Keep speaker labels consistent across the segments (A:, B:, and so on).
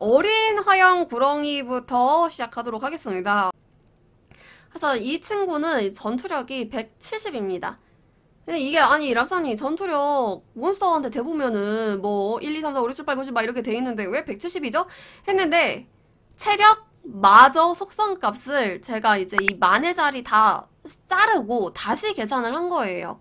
A: 어린 화양 구렁이부터 시작하도록 하겠습니다. 그래서 이 친구는 전투력이 170입니다. 근데 이게 아니 랍산이 전투력 몬스터한테 대보면은 뭐 1, 2, 3, 4, 5, 6, 7, 8, 9, 10막 이렇게 돼 있는데 왜 170이죠? 했는데 체력 마저 속성값을 제가 이제 이 만의 자리 다 자르고 다시 계산을 한 거예요.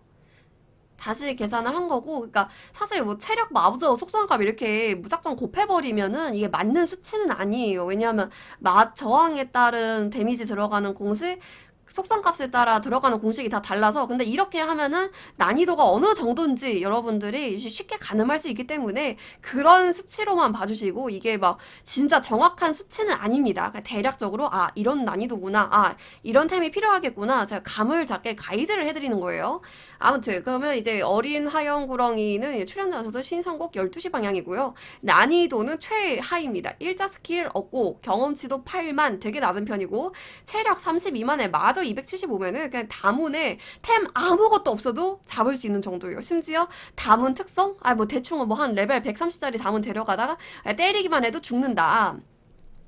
A: 다시 계산을 한 거고 그러니까 사실 뭐 체력 마저 속성값 이렇게 무작정 곱해버리면은 이게 맞는 수치는 아니에요. 왜냐하면 맛 저항에 따른 데미지 들어가는 공식 속성값에 따라 들어가는 공식이 다 달라서 근데 이렇게 하면은 난이도가 어느 정도인지 여러분들이 쉽게 가늠할 수 있기 때문에 그런 수치로만 봐주시고 이게 막 진짜 정확한 수치는 아닙니다. 그러니까 대략적으로 아 이런 난이도구나 아 이런 템이 필요하겠구나 제가 감을 잡게 가이드를 해드리는 거예요. 아무튼 그러면 이제 어린 하영 구렁이는 출연자에서도 신선곡 12시 방향이고요. 난이도는 최하입니다. 일자 스킬 없고 경험치도 8만 되게 낮은 편이고 체력 32만에 마저 275면은 그냥 다문에 템 아무것도 없어도 잡을 수 있는 정도예요. 심지어 다문 특성? 아 뭐 대충 뭐 한 레벨 130짜리 다문 데려가다가 때리기만 해도 죽는다.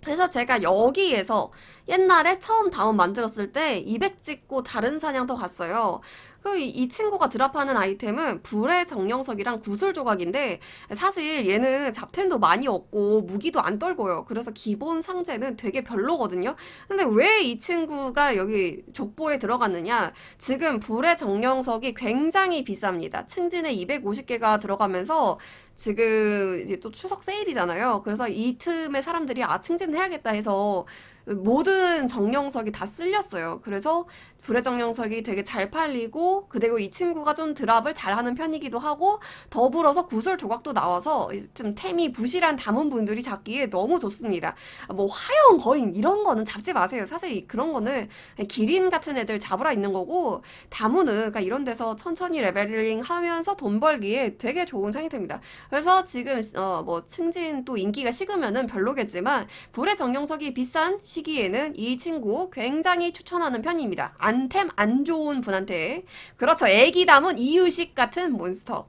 A: 그래서 제가 여기에서 옛날에 처음 다운 만들었을 때 200 찍고 다른 사냥 더 갔어요. 그이 친구가 드랍하는 아이템은 불의 정령석이랑 구슬 조각인데 사실 얘는 잡템도 많이 없고 무기도 안 떨고요. 그래서 기본 상제는 되게 별로거든요. 근데 왜 이 친구가 여기 족보에 들어갔느냐? 지금 불의 정령석이 굉장히 비쌉니다. 층진에 250개가 들어가면서 지금 이제 또 추석 세일이잖아요. 그래서 이 틈에 사람들이 아 층진해야겠다 해서 모든 정령석이 다 쓸렸어요. 그래서 불의 정령석이 되게 잘 팔리고 그리고 이 친구가 좀 드랍을 잘하는 편이기도 하고 더불어서 구슬 조각도 나와서 좀 템이 부실한 담은분들이 잡기에 너무 좋습니다. 뭐 화영 거인 이런 거는 잡지 마세요. 사실 그런 거는 기린 같은 애들 잡으라 있는 거고 담문은 그러니까 이런 데서 천천히 레벨링 하면서 돈 벌기에 되게 좋은 상이됩니다 그래서 지금 어뭐 층진 또 인기가 식으면은 별로겠지만 불의 정령석이 비싼 시기에는 이 친구 굉장히 추천하는 편입니다. 안템 안 좋은 분한테 그렇죠. 애기 담은 이유식 같은 몬스터.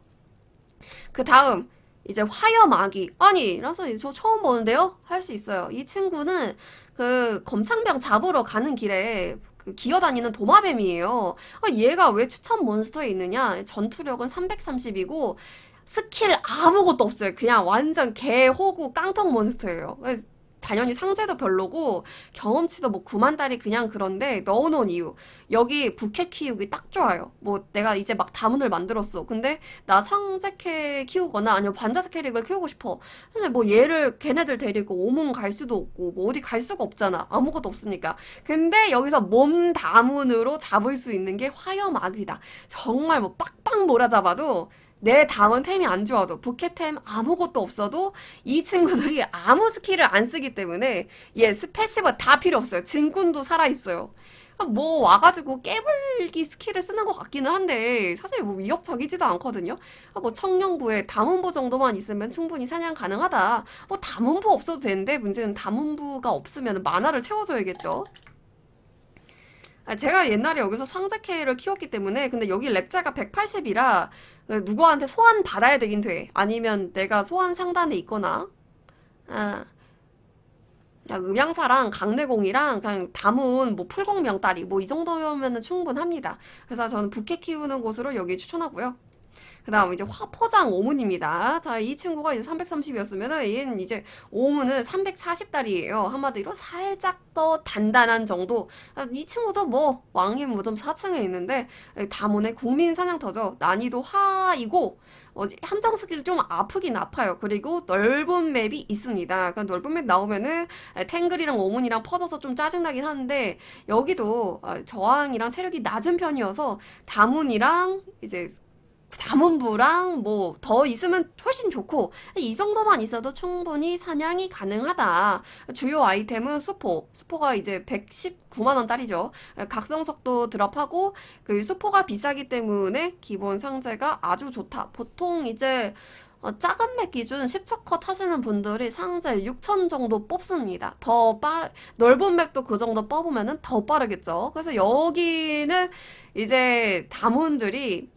A: 그 다음 이제 화염아기 아니 라서 저 처음 보는데요 할 수 있어요 이 친구는 그 검창병 잡으러 가는 길에 그 기어다니는 도마뱀이에요 어, 얘가 왜 추천 몬스터에 있느냐 전투력은 330이고 스킬 아무것도 없어요 그냥 완전 개호구 깡통 몬스터예요 당연히 상제도 별로고 경험치도 뭐 9만 달이 그냥 그런데 넣어놓은 이유 여기 부캐 키우기 딱 좋아요 뭐 내가 이제 막 다문을 만들었어 근데 나 상제캐 키우거나 아니면 반자세 캐릭을 키우고 싶어 근데 뭐 얘를 걔네들 데리고 오문 갈 수도 없고 뭐 어디 갈 수가 없잖아 아무것도 없으니까 근데 여기서 몸 다문으로 잡을 수 있는 게 화염악이다 정말 뭐 빡빡 몰아잡아도 내 당은 템이 안 좋아도 부캐템 아무것도 없어도 이 친구들이 아무 스킬을 안 쓰기 때문에 예스페시브다 필요 없어요 진군도 살아있어요 아, 뭐 와가지고 깨불기 스킬을 쓰는 것 같기는 한데 사실 뭐 위협적이지도 않거든요. 아, 뭐 청룡부에 다문부 정도만 있으면 충분히 사냥 가능하다. 뭐 다문부 없어도 되는데 문제는 다문부가 없으면 만화를 채워줘야겠죠. 아, 제가 옛날에 여기서 상자케를 이 키웠기 때문에 근데 여기 랩자가 180이라 그러니까 누구한테 소환 받아야 되긴 돼. 아니면 내가 소환 상단에 있거나, 아, 음양사랑 강내공이랑 그냥 담은 뭐 풀공 명다리 뭐 이 정도면은 충분합니다. 그래서 저는 부캐 키우는 곳으로 여기 추천하고요. 그 다음 이제 화포장 오문입니다. 자, 이 친구가 이제 330이었으면은 얘는 이제 오문은 340달이에요. 한마디로 살짝 더 단단한 정도. 아, 이 친구도 뭐 왕의 무덤 4층에 있는데 다문의 국민 사냥터죠. 난이도 하이고 어, 함정스키를 좀 아프긴 아파요. 그리고 넓은 맵이 있습니다. 그 넓은 맵 나오면은 탱글이랑 오문이랑 퍼져서 좀 짜증나긴 하는데 여기도 아, 저항이랑 체력이 낮은 편이어서 다문이랑 이제 다문부랑 뭐 더 있으면 훨씬 좋고 이 정도만 있어도 충분히 사냥이 가능하다. 주요 아이템은 수포. 수포가 이제 119만 원짜리죠. 각성석도 드랍하고 그 수포가 비싸기 때문에 기본 상자가 아주 좋다. 보통 이제 어, 작은 맥 기준 1 0척컷 하시는 분들이 상자 에 6천 정도 뽑습니다. 더 빠, 넓은 맥도 그 정도 뽑으면 더 빠르겠죠. 그래서 여기는 이제 다문들이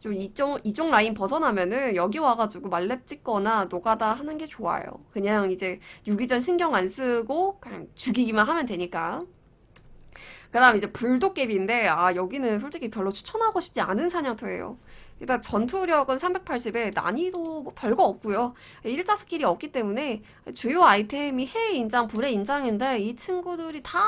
A: 좀 이쪽, 이쪽 라인 벗어나면은 여기 와가지고 말렙 찍거나 노가다 하는 게 좋아요. 그냥 이제 유기전 신경 안 쓰고 그냥 죽이기만 하면 되니까. 그 다음 이제 불도깨비인데, 아, 여기는 솔직히 별로 추천하고 싶지 않은 사냥터예요. 일단 전투력은 380에 난이도 뭐 별거 없고요. 일자 스킬이 없기 때문에 주요 아이템이 해의 인장, 불의 인장인데 이 친구들이 다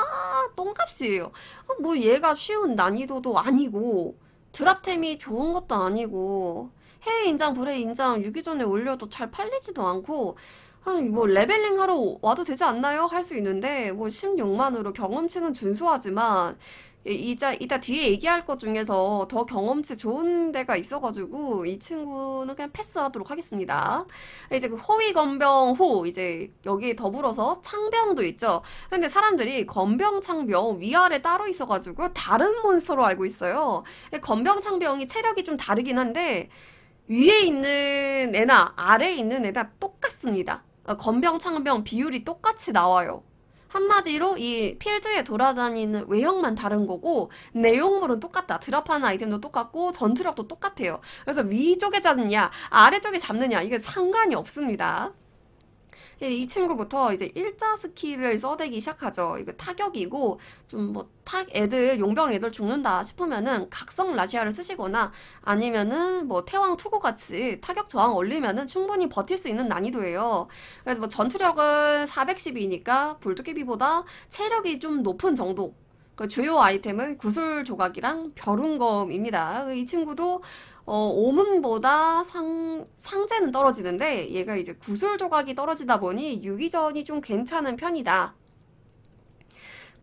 A: 똥값이에요. 어, 뭐 얘가 쉬운 난이도도 아니고 드랍템이 좋은 것도 아니고 해외 인장, 불의 인장 유기존에 올려도 잘 팔리지도 않고 한뭐 레벨링 하러 와도 되지 않나요? 할 수 있는데 뭐 16만으로 경험치는 준수하지만 이자 이따 뒤에 얘기할 것 중에서 더 경험치 좋은 데가 있어가지고 이 친구는 그냥 패스하도록 하겠습니다. 이제 그 허위 건병 후 이제 여기에 더불어서 창병도 있죠. 근데 사람들이 건병 창병 위아래 따로 있어가지고 다른 몬스터로 알고 있어요. 건병 창병이 체력이 좀 다르긴 한데 위에 있는 애나 아래에 있는 애나 똑같습니다. 어, 건병 창병 비율이 똑같이 나와요. 한마디로 이 필드에 돌아다니는 외형만 다른 거고 내용물은 똑같다. 드랍하는 아이템도 똑같고 전투력도 똑같아요. 그래서 위쪽에 잡느냐 아래쪽에 잡느냐 이게 상관이 없습니다. 네, 이 친구부터 이제 일자 스킬을 써대기 시작하죠. 이거 타격이고 좀뭐타 애들 용병 애들 죽는다 싶으면은 각성 라시아를 쓰시거나 아니면은 뭐 태왕 투구 같이 타격 저항 올리면은 충분히 버틸 수 있는 난이도예요. 그래서 뭐 전투력은 4 1 2이니까불두깨비보다 체력이 좀 높은 정도 그 주요 아이템은 구슬 조각이랑 벼룬검입니다. 이 친구도 어, 오문보다 상, 상제는 떨어지는데 얘가 이제 구슬 조각이 떨어지다 보니 유기전이 좀 괜찮은 편이다.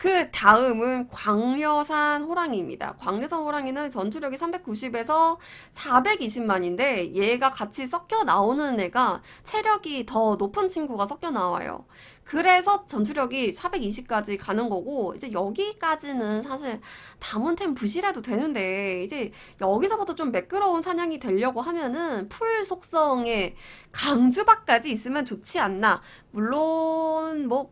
A: 그 다음은 광려산 호랑이입니다. 광려산 호랑이는 전투력이 390에서 420만인데 얘가 같이 섞여 나오는 애가 체력이 더 높은 친구가 섞여 나와요. 그래서 전투력이 420까지 가는 거고 이제 여기까지는 사실 다문템 부실해도 되는데 이제 여기서부터 좀 매끄러운 사냥이 되려고 하면은 풀 속성의 강주박까지 있으면 좋지 않나 물론 뭐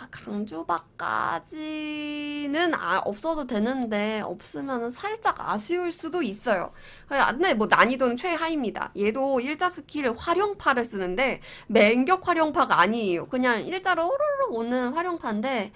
A: 아, 강주박까지는 아, 없어도 되는데 없으면 살짝 아쉬울 수도 있어요. 근데 예, 뭐 난이도는 최하입니다. 얘도 일자 스킬 활용파를 쓰는데 맹격 활용파가 아니에요. 그냥 일자로 오르륵 오는 활용파인데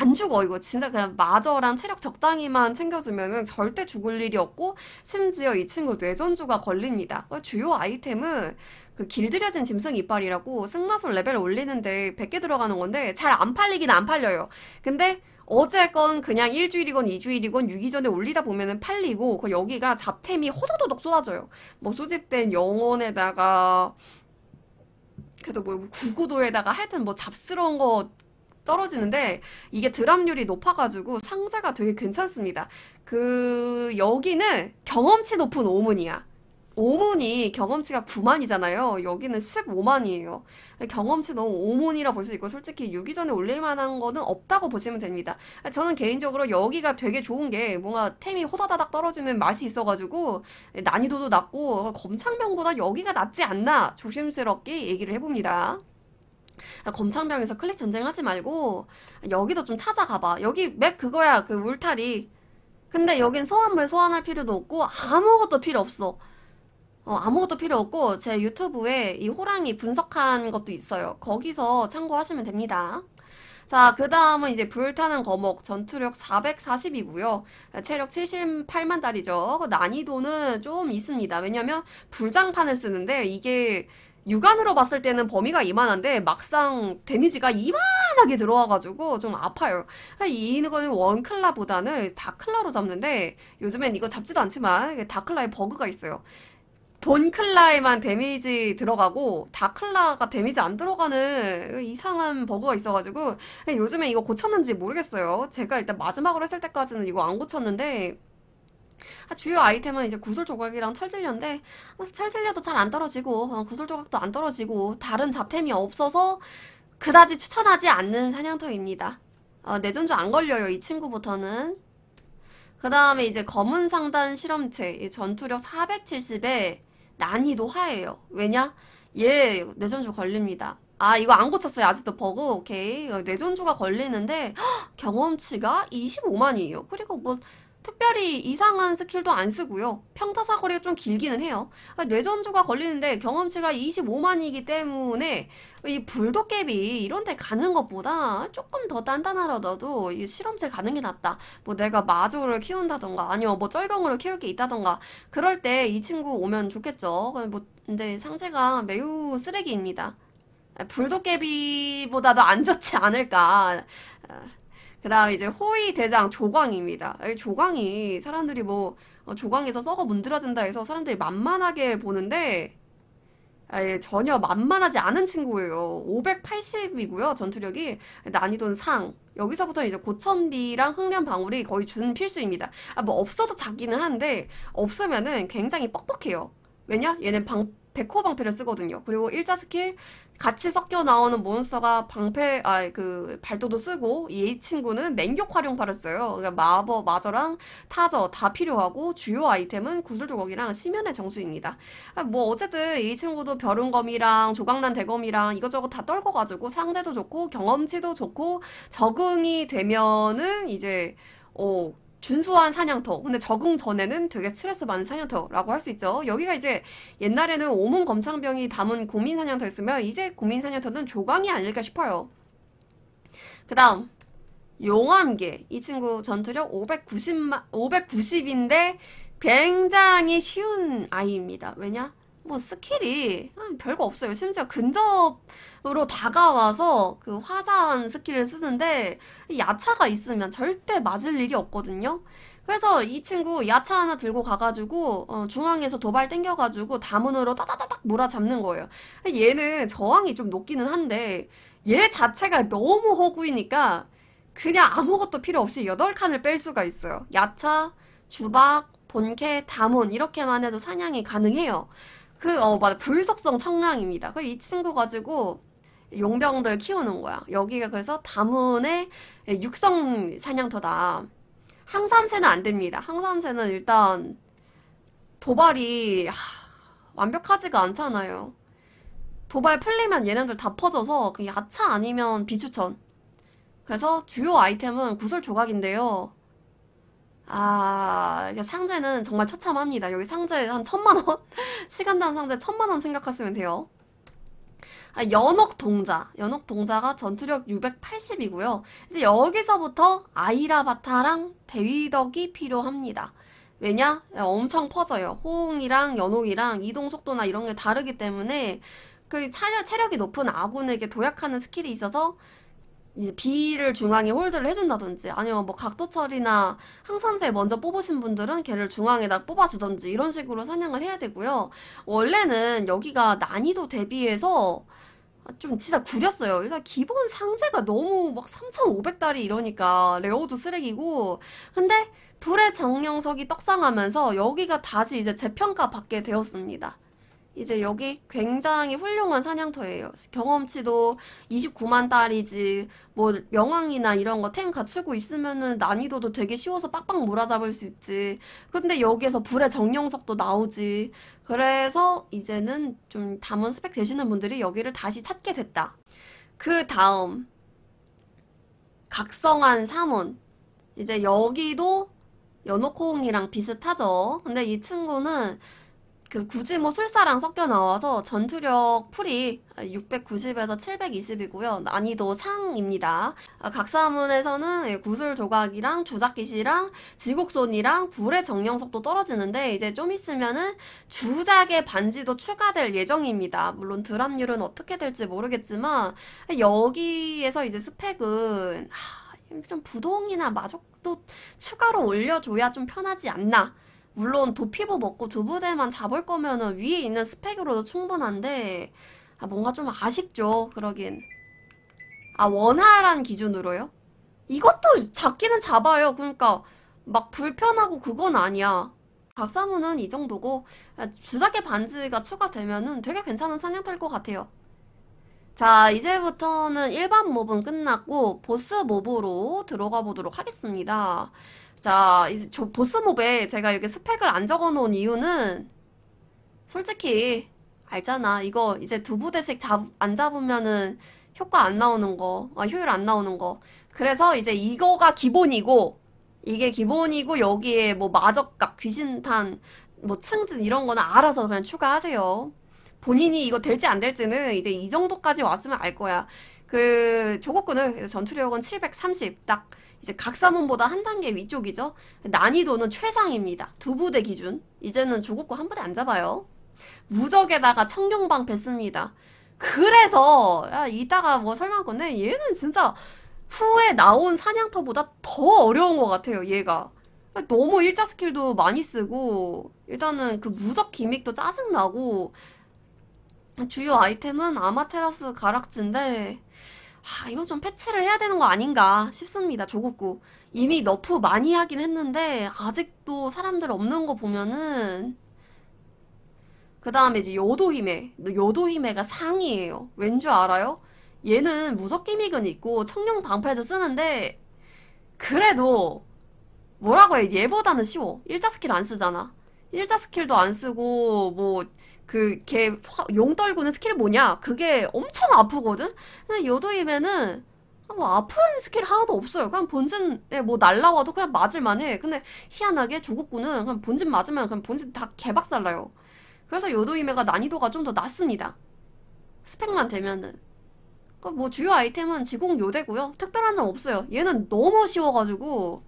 A: 안 죽어 이거 진짜 그냥 마저랑 체력 적당히만 챙겨주면은 절대 죽을 일이 없고 심지어 이 친구 뇌전주가 걸립니다. 어, 주요 아이템은 그 길들여진 짐승 이빨이라고 승마솔 레벨 올리는데 100개 들어가는 건데 잘 안 팔리긴 안 팔려요. 근데 어쨌건 그냥 일주일이건 이주일이건 6기 전에 올리다 보면은 팔리고 그 여기가 잡템이 호도도독 쏟아져요. 뭐 수집된 영혼에다가 그래도 뭐 구구도에다가 하여튼 뭐 잡스러운 거 떨어지는데 이게 드랍률이 높아가지고 상자가 되게 괜찮습니다. 그 여기는 경험치 높은 오문이야. 5문이 경험치가 9만이잖아요. 여기는 15만이에요. 경험치 너무 5문이라 볼 수 있고 솔직히 6위 전에 올릴 만한 거는 없다고 보시면 됩니다. 저는 개인적으로 여기가 되게 좋은 게 뭔가 템이 호다다닥 떨어지는 맛이 있어가지고 난이도도 낮고 검창병보다 여기가 낫지 않나 조심스럽게 얘기를 해봅니다. 검창병에서 클릭 전쟁하지 말고 여기도 좀 찾아가봐. 여기 맵 그거야 그 울타리. 근데 여긴 소환물 소환할 필요도 없고 아무것도 필요 없어. 어, 아무것도 필요 없고 제 유튜브에 이 호랑이 분석한 것도 있어요. 거기서 참고하시면 됩니다. 자, 그 다음은 이제 불타는 거목, 전투력 440이고요. 체력 78만 달이죠. 그 난이도는 좀 있습니다. 왜냐면 불장판을 쓰는데 이게 육안으로 봤을 때는 범위가 이만한데 막상 데미지가 이만하게 들어와가지고 좀 아파요. 이거는 원클라보다는 다클라로 잡는데 요즘엔 이거 잡지도 않지만 다클라의 버그가 있어요. 본 클라에만 데미지 들어가고 다 클라가 데미지 안 들어가는 이상한 버그가 있어가지고 요즘에 이거 고쳤는지 모르겠어요. 제가 일단 마지막으로 했을 때까지는 이거 안 고쳤는데 아, 주요 아이템은 이제 구슬 조각이랑 철질려인데 아, 철질려도 잘 안 떨어지고 어, 구슬 조각도 안 떨어지고 다른 잡템이 없어서 그다지 추천하지 않는 사냥터입니다. 어, 내전주 안 걸려요 이 친구부터는. 그 다음에 이제 검은 상단 실험체 전투력 470에 난이도하예요. 왜냐? 얘 뇌전주 걸립니다. 아 이거 안 고쳤어요. 아직도 버그 오케이. 어, 뇌전주가 걸리는데 헉, 경험치가 25만이에요. 그리고 뭐 특별히 이상한 스킬도 안 쓰고요. 평타사 거리가 좀 길기는 해요. 아, 뇌전주가 걸리는데 경험치가 25만이기 때문에 이 불도깨비 이런 데 가는 것보다 조금 더 단단하더라도 이 실험체 가는 게 낫다. 뭐 내가 마조를 키운다던가 아니면 뭐 쩔병으로 키울 게 있다던가 그럴 때 이 친구 오면 좋겠죠. 그 뭐 근데 상체가 매우 쓰레기입니다. 아, 불도깨비보다도 안 좋지 않을까. 아, 그다음 에 이제 호위 대장 조광입니다. 조광이 사람들이 뭐 어, 조광에서 썩어 문드러진다 해서 사람들이 만만하게 보는데 아예 전혀 만만하지 않은 친구예요. 580이고요. 전투력이 난이도는 상. 여기서부터 이제 고천비랑 흥련 방울이 거의 준 필수입니다. 아, 뭐 없어도 작기는 한데 없으면은 굉장히 뻑뻑해요. 왜냐? 얘는 방, 백호 방패를 쓰거든요. 그리고 일자 스킬 같이 섞여 나오는 몬스터가 방패 아 그 발도도 쓰고 이 친구는 맹격 활용파를 써요. 그러니까 마법 마저랑 타저 다 필요하고 주요 아이템은 구슬 조각이랑 심연의 정수입니다. 아, 뭐 어쨌든 이 친구도 벼룬검이랑 조각난 대검이랑 이것저것 다 떨궈가지고 상재도 좋고 경험치도 좋고 적응이 되면은 이제 어 준수한 사냥터. 근데 적응 전에는 되게 스트레스 많은 사냥터라고 할 수 있죠. 여기가 이제 옛날에는 오문 검창병이 담은 국민 사냥터였으면 이제 국민 사냥터는 조광이 아닐까 싶어요. 그다음 용암계. 이 친구 전투력 590만 590인데 굉장히 쉬운 아이입니다. 왜냐? 뭐 스킬이 음, 별거 없어요. 심지어 근접으로 다가와서 그화자 스킬을 쓰는데 야차가 있으면 절대 맞을 일이 없거든요. 그래서 이 친구 야차 하나 들고 가가지고 어, 중앙에서 도발 땡겨가지고 다문으로 따다다닥 몰아잡는 거예요. 얘는 저항이 좀 높기는 한데 얘 자체가 너무 허구이니까 그냥 아무것도 필요 없이 8칸을 뺄 수가 있어요. 야차, 주박, 본캐, 다문 이렇게만 해도 사냥이 가능해요. 그, 어, 맞아. 불속성 청량입니다. 그 이 친구 가지고 용병들 키우는 거야. 여기가 그래서 다문의 육성 사냥터다. 항삼새는 안 됩니다. 항삼새는 일단 도발이 하, 완벽하지가 않잖아요. 도발 풀리면 얘네들 다 퍼져서 야차 아니면 비추천. 그래서 주요 아이템은 구슬 조각인데요. 아, 그러니까 상제는 정말 처참합니다. 여기 상제 한 천만 원? 시간당 상제 천만 원 생각하시면 돼요. 아, 연옥 동자. 연옥 동자가 전투력 680이고요. 이제 여기서부터 아이라바타랑 대위덕이 필요합니다. 왜냐? 엄청 퍼져요. 호응이랑 연옥이랑 이동 속도나 이런 게 다르기 때문에 그 차려, 체력이 높은 아군에게 도약하는 스킬이 있어서 이제 B를 중앙에 홀드를 해준다든지 아니면 뭐 각도 처리나 항삼새 먼저 뽑으신 분들은 걔를 중앙에다 뽑아주든지 이런 식으로 사냥을 해야 되고요. 원래는 여기가 난이도 대비해서 좀 진짜 구렸어요. 일단 기본 상자가 너무 막 3,500달이 이러니까 레어도 쓰레기고 근데 불의 정령석이 떡상하면서 여기가 다시 이제 재평가 받게 되었습니다. 이제 여기 굉장히 훌륭한 사냥터예요. 경험치도 29만 달이지 뭐 명왕이나 이런 거 템 갖추고 있으면은 난이도도 되게 쉬워서 빡빡 몰아잡을 수 있지. 근데 여기에서 불의 정령석도 나오지. 그래서 이제는 좀 담원 스펙 되시는 분들이 여기를 다시 찾게 됐다. 그 다음 각성한 사문 이제 여기도 연호콩이랑 비슷하죠. 근데 이 친구는 그 굳이 뭐 술사랑 섞여 나와서 전투력 풀이 690에서 720이고요. 난이도 상입니다. 아, 각사문에서는 구슬 조각이랑 주작기시랑 지곡손이랑 불의 정령석도 떨어지는데 이제 좀 있으면은 주작의 반지도 추가될 예정입니다. 물론 드랍률은 어떻게 될지 모르겠지만 여기에서 이제 스펙은 좀 부동이나 마적도 추가로 올려줘야 좀 편하지 않나. 물론 도피부 먹고 두부대만 잡을 거면은 위에 있는 스펙으로도 충분한데 아, 뭔가 좀 아쉽죠. 그러긴. 아, 원활한 기준으로요? 이것도 잡기는 잡아요. 그러니까 막 불편하고 그건 아니야. 박사무는이 정도고 아, 주작의 반지가 추가되면은 되게 괜찮은 사냥 될것 같아요. 자, 이제부터는 일반 몹은 끝났고 보스 몹으로 들어가 보도록 하겠습니다. 자, 이제 저 보스몹에 제가 이렇게 스펙을 안 적어 놓은 이유는 솔직히 알잖아. 이거 이제 두 부대씩 잡, 안 잡으면은 효과 안 나오는 거, 아, 효율 안 나오는 거. 그래서 이제 이거가 기본이고, 이게 기본이고, 여기에 뭐 마적각, 귀신탄, 뭐 층진 이런 거는 알아서 그냥 추가하세요. 본인이 이거 될지 안 될지는 이제 이 정도까지 왔으면 알 거야. 그 조국군은 전투력은 730, 딱 이제 각사문보다 한 단계 위쪽이죠. 난이도는 최상입니다. 두 부대 기준. 이제는 조국구한 부대 안 잡아요. 무적에다가 청룡방패 습니다 그래서 야, 이따가 뭐 설명할 건데 얘는 진짜 후에 나온 사냥터보다 더 어려운 것 같아요. 얘가. 너무 일자 스킬도 많이 쓰고 일단은 그 무적 기믹도 짜증나고 주요 아이템은 아마테라스 가락지인데 아, 이건좀 패치를 해야 되는 거 아닌가 싶습니다. 조국구. 이미 너프 많이 하긴 했는데 아직도 사람들 없는 거 보면은 그 다음에 이제 요도히메. 요도히메가 상이에요. 왠 줄 알아요? 얘는 무적기믹은 있고 청룡 방패도 쓰는데 그래도 뭐라고 해 얘보다는 쉬워 일자 스킬 안 쓰잖아 일자 스킬도 안 쓰고 뭐 그걔 용떨구는 스킬이 뭐냐 그게 엄청 아프거든 근데 요도임에는 뭐 아픈 스킬 하나도 없어요 그냥 본진에 뭐 날라와도 그냥 맞을만 해 근데 희한하게 조국군은 그냥 본진 맞으면 그냥 본진 다 개박살나요 그래서 요도임에가 난이도가 좀 더 낮습니다 스펙만 되면은 그뭐 주요 아이템은 지공 요대고요 특별한 점 없어요 얘는 너무 쉬워가지고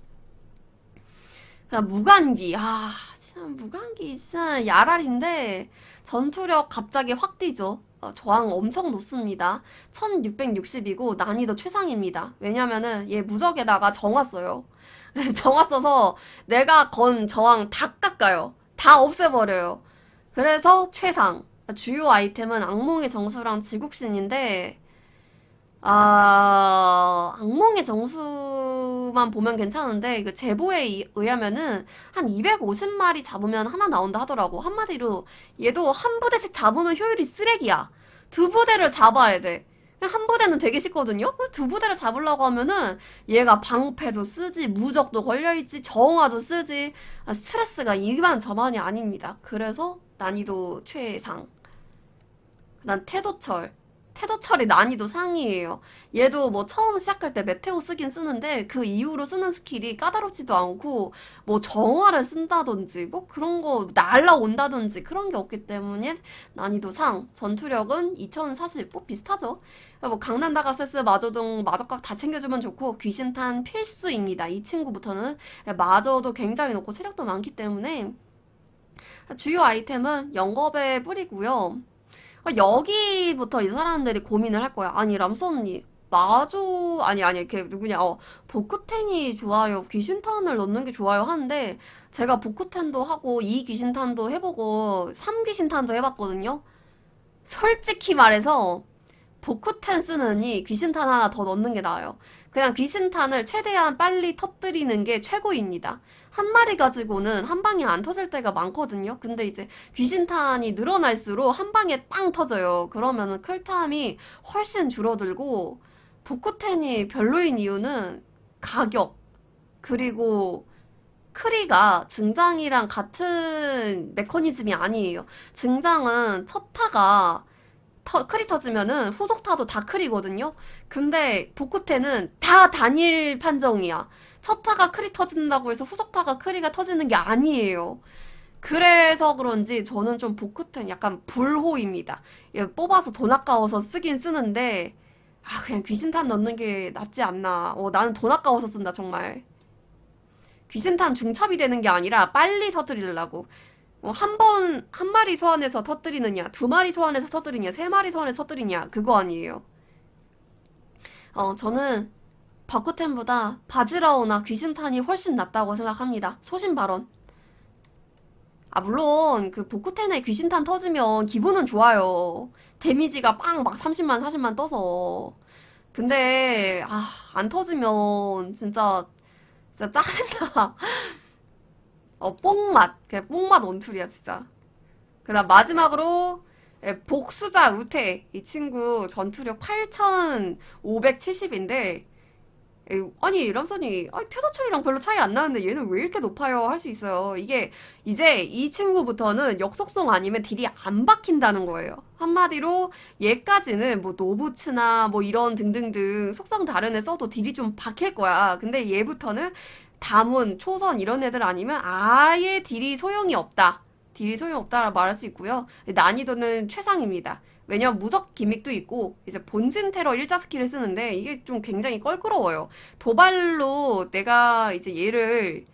A: 그냥 무관기 아 진짜 무관기 진짜 야랄인데 전투력 갑자기 확 뛰죠. 어, 저항 엄청 높습니다. 1660이고 난이도 최상입니다. 왜냐면은 얘 무적에다가 정화 써요. 정화 써서 내가 건 저항 다 깎아요. 다 없애버려요. 그래서 최상. 주요 아이템은 악몽의 정수랑 지국신인데 아, 악몽의 정수만 보면 괜찮은데, 그 제보에 의하면은 한 250마리 잡으면 하나 나온다 하더라고. 한마디로, 얘도 한 부대씩 잡으면 효율이 쓰레기야. 두 부대를 잡아야 돼. 한 부대는 되게 쉽거든요? 두 부대를 잡으려고 하면은 얘가 방패도 쓰지, 무적도 걸려있지, 정화도 쓰지, 아, 스트레스가 이만 저만이 아닙니다. 그래서 난이도 최상. 난 태도철. 태도 처리 난이도 상이에요. 얘도 뭐 처음 시작할 때 메테오 쓰긴 쓰는데 그 이후로 쓰는 스킬이 까다롭지도 않고 뭐 정화를 쓴다든지 뭐 그런 거 날라온다든지 그런 게 없기 때문에 난이도 상 전투력은 2040뭐 비슷하죠. 뭐 강난 다가세스 마저동 마저각 다 챙겨주면 좋고 귀신탄 필수입니다. 이 친구부터는 예, 마저도 굉장히 높고 체력도 많기 때문에 주요 아이템은 영겁에 뿌리고요. 아, 여기부터 이 사람들이 고민을 할 거야. 아니 람스 언니 마조 아니 아니 걔 누구냐 어 보크텐이 좋아요 귀신탄을 넣는 게 좋아요 하는데 제가 보크텐도 하고 이 귀신탄도 해보고 삼 귀신탄도 해봤거든요 솔직히 말해서 보쿠텐 쓰느니 귀신탄 하나 더 넣는 게 나아요. 그냥 귀신탄을 최대한 빨리 터뜨리는 게 최고입니다. 한 마리 가지고는 한 방에 안 터질 때가 많거든요. 근데 이제 귀신탄이 늘어날수록 한 방에 빵 터져요. 그러면은 클탐이 훨씬 줄어들고 보쿠텐이 별로인 이유는 가격 그리고 크리가 증장이랑 같은 메커니즘이 아니에요. 증장은 첫 타가 터, 크리 터지면은 후속 타도 다 크리거든요. 근데 보쿠테는 다 단일 판정이야. 첫 타가 크리 터진다고 해서 후속 타가 크리가 터지는 게 아니에요. 그래서 그런지 저는 좀 보크텐 약간 불호입니다. 예, 뽑아서 돈 아까워서 쓰긴 쓰는데 아 그냥 귀신탄 넣는 게 낫지 않나. 어 나는 돈 아까워서 쓴다 정말. 귀신탄 중첩이 되는 게 아니라 빨리 터뜨리려고. 뭐 한 번, 한 마리 소환해서 터뜨리느냐, 두 마리 소환해서 터뜨리냐, 세 마리 소환해서 터뜨리냐, 그거 아니에요. 어, 저는 바쿠텐보다 바지라오나 귀신탄이 훨씬 낫다고 생각합니다. 소신 발언. 아, 물론, 그 보쿠텐의 귀신탄 터지면 기분은 좋아요. 데미지가 빵막 30만, 40만 떠서. 근데, 아, 안 터지면 진짜, 진짜 짜증나. 어, 뽕맛. 그냥 뽕맛 원툴이야, 진짜. 그다음 마지막으로 예, 복수자 우태. 이 친구 전투력 8,570인데 예, 아니 람선이 아니, 테더철이랑 별로 차이 안 나는데 얘는 왜 이렇게 높아요 할 수 있어요 이게 이제 이 친구부터는 역속성 아니면 딜이 안 박힌다는 거예요 한마디로 얘까지는 뭐 노부츠나 뭐 이런 등등등 속성 다른 애 써도 딜이 좀 박힐 거야 근데 얘부터는 다문, 초선 이런 애들 아니면 아예 딜이 소용이 없다. 딜이 소용없다라 고 말할 수 있고요. 난이도는 최상입니다. 왜냐면 무적 기믹도 있고 이제 본진 테러 일자 스킬을 쓰는데 이게 좀 굉장히 껄끄러워요. 도발로 내가 이제 얘를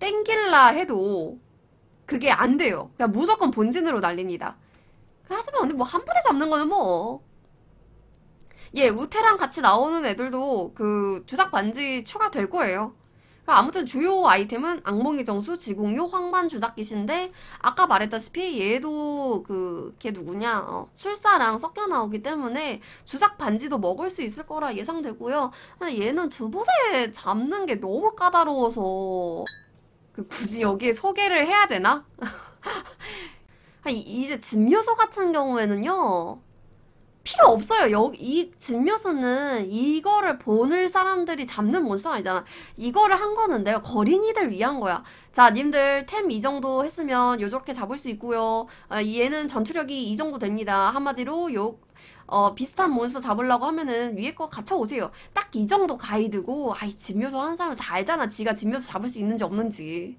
A: 땡길라 해도 그게 안 돼요. 그냥 무조건 본진으로 날립니다. 하지만 근데 뭐 한 번에 잡는 거는 뭐 예, 우태랑 같이 나오는 애들도 그 주작 반지 추가될 거예요. 그 아무튼 주요 아이템은 악몽의 정수, 지공요, 황반 주작기신데 아까 말했다시피 얘도 그걔 누구냐 어, 술사랑 섞여 나오기 때문에 주작 반지도 먹을 수 있을 거라 예상되고요. 얘는 두부대 잡는 게 너무 까다로워서 그 굳이 여기에 소개를 해야 되나? 아, 이제 진묘소 같은 경우에는요. 필요 없어요. 여기 이 진묘수는 이거를 보는 사람들이 잡는 몬스터 아니잖아. 이거를 한 거는 내가 거린이들 위한 거야. 자, 님들 템 이 정도 했으면 요렇게 잡을 수 있고요. 어, 얘는 전투력이 이 정도 됩니다. 한마디로 요 어, 비슷한 몬스터 잡으려고 하면은 위에 거 갇혀 오세요. 딱 이 정도 가이드고 아이 진묘소 하는 사람 다 알잖아. 지가 진묘소 잡을 수 있는지 없는지.